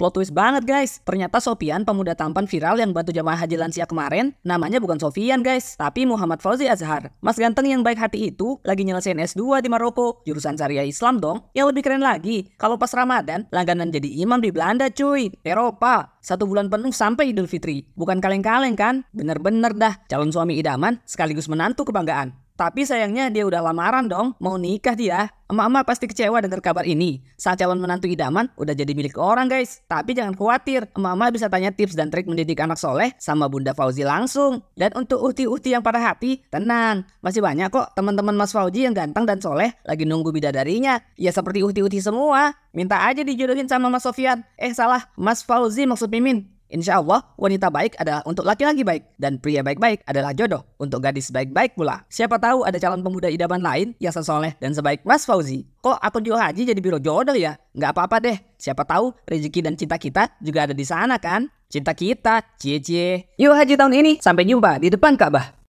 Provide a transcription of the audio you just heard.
Plot twist banget guys. Ternyata Sofian pemuda tampan viral yang bantu jamaah haji lansia kemarin, namanya bukan Sofian guys, tapi Muhammad Fauzi Azhar. Mas ganteng yang baik hati itu lagi nyelesain S2 di Maroko, jurusan syariah Islam dong. Yang lebih keren lagi, kalau pas Ramadan, langganan jadi imam di Belanda cuy, Eropa. Satu bulan penuh sampai Idul Fitri. Bukan kaleng-kaleng kan? Bener-bener dah, calon suami idaman sekaligus menantu kebanggaan. Tapi sayangnya dia udah lamaran dong, mau nikah dia. Emak-emak pasti kecewa dengar kabar ini. Saat calon menantu idaman udah jadi milik orang guys. Tapi jangan khawatir, emak-emak bisa tanya tips dan trik mendidik anak soleh sama Bunda Fauzi langsung. Dan untuk uhti-uhti yang pada hati, tenang. Masih banyak kok teman-teman Mas Fauzi yang ganteng dan soleh lagi nunggu bidadarinya. Ya seperti uhti-uhti semua. Minta aja dijodohin sama Mas Sofian. Eh salah, Mas Fauzi maksud Mimin. Insya Allah, wanita baik adalah untuk laki-laki baik, dan pria baik-baik adalah jodoh untuk gadis baik-baik pula. Siapa tahu ada calon pemuda idaman lain yang sesoleh dan sebaik Mas Fauzi. Kok akun Jio Haji jadi biro jodoh ya? Nggak apa-apa deh, siapa tahu rezeki dan cinta kita juga ada di sana kan? Cinta kita, cie-cie. Yuk haji tahun ini, sampai jumpa di depan Ka'bah.